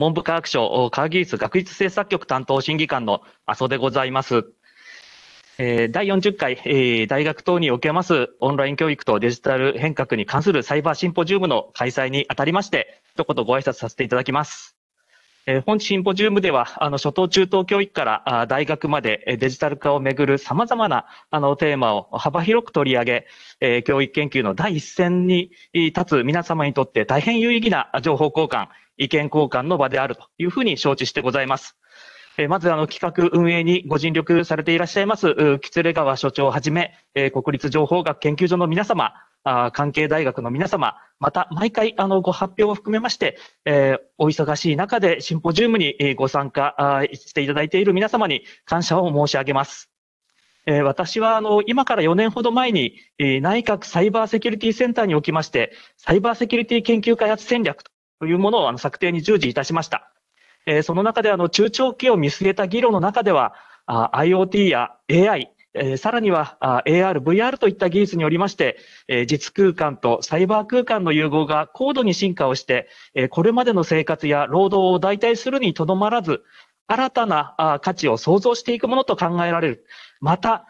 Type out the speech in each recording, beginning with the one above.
文部科学省科学技術学術政策局担当審議官の麻生でございます。え第40回、え大学等におけますオンライン教育とデジタル変革に関するサイバーシンポジウムの開催にあたりまして、一言ご挨拶させていただきます。え本シンポジウムでは、あの、初等中等教育から大学までデジタル化をめぐる様々な、あの、テーマを幅広く取り上げ、え教育研究の第一線に立つ皆様にとって大変有意義な情報交換、意見交換の場であるというふうに承知してございます。えまずあの企画運営にご尽力されていらっしゃいます、喜連川所長をはじめ、え国立情報学研究所の皆様、あ関係大学の皆様、また毎回あのご発表を含めまして、えー、お忙しい中でシンポジウムにご参加していただいている皆様に感謝を申し上げます。え私はあの今から4年ほど前に、え内閣サイバーセキュリティセンターにおきまして、サイバーセキュリティ研究開発戦略とというものをあの策定に従事いたしました。えその中であの中長期を見据えた議論の中では、IoT や AI、えさらには AR、VR といった技術によりまして、え実空間とサイバー空間の融合が高度に進化をして、えこれまでの生活や労働を代替するにとどまらず、新たな価値を創造していくものと考えられる。また、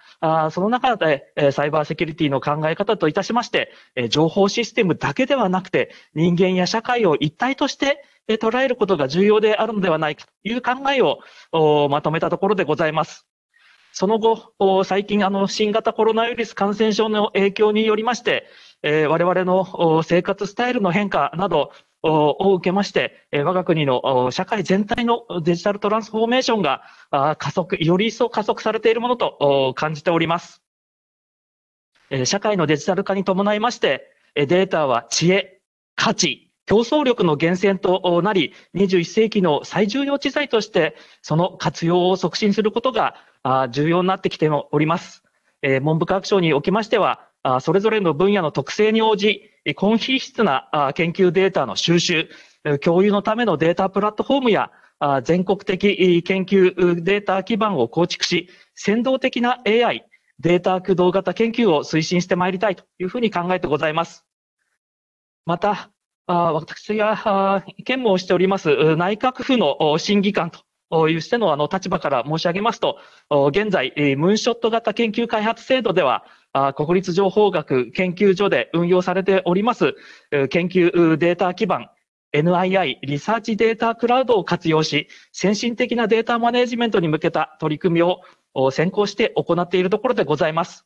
その中でサイバーセキュリティの考え方といたしまして、情報システムだけではなくて、人間や社会を一体として捉えることが重要であるのではないかという考えをまとめたところでございます。その後、最近、あの、新型コロナウイルス感染症の影響によりまして、え我々の生活スタイルの変化など、を受けまして、我が国の社会全体のデジタルトランスフォーメーションが加速、より一層加速されているものと感じております。社会のデジタル化に伴いまして、データは知恵、価値、競争力の源泉となり、21世紀の最重要知財として、その活用を促進することが重要になってきております。文部科学省におきましては、それぞれの分野の特性に応じ、高品質な研究データの収集、共有のためのデータプラットフォームや全国的研究データ基盤を構築し、先導的な AI、データ駆動型研究を推進してまいりたいというふうに考えてございます。また、私が兼務をしております内閣府の審議官というしてのあの立場から申し上げますと、現在、ムーンショット型研究開発制度では、国立情報学研究所で運用されております、研究データ基盤、NII リサーチデータクラウドを活用し、先進的なデータマネジメントに向けた取り組みを先行して行っているところでございます。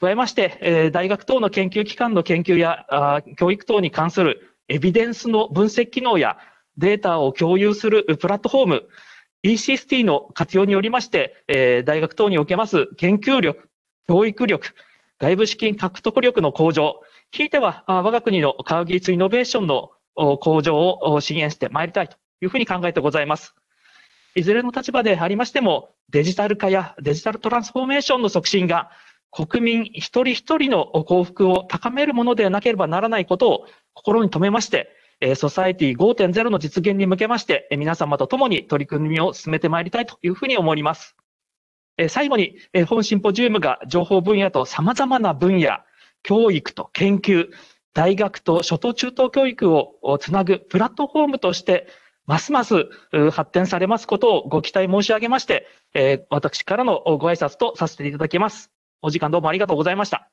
加えまして、大学等の研究機関の研究や教育等に関するエビデンスの分析機能やデータを共有するプラットフォーム、ECST の活用によりまして、えー、大学等におけます研究力、教育力、外部資金獲得力の向上、ひいては我が国の科学技術イノベーションの向上を支援してまいりたいというふうに考えてございます。いずれの立場でありましても、デジタル化やデジタルトランスフォーメーションの促進が、国民一人一人の幸福を高めるものでなければならないことを心に留めまして、えー、ソサエティ5.0の実現に向けまして、えー、皆様と共に取り組みを進めてまいりたいというふうに思います。えー、最後に、えー、本シンポジウムが情報分野と様々な分野、教育と研究、大学と初等中等教育をつなぐプラットフォームとして、ますます発展されますことをご期待申し上げまして、え私からのご挨拶とさせていただきます。お時間どうもありがとうございました。